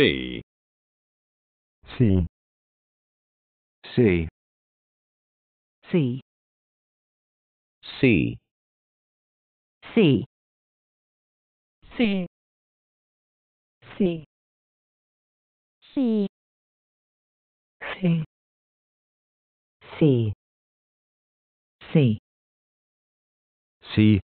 C C C C C C C C C C C C C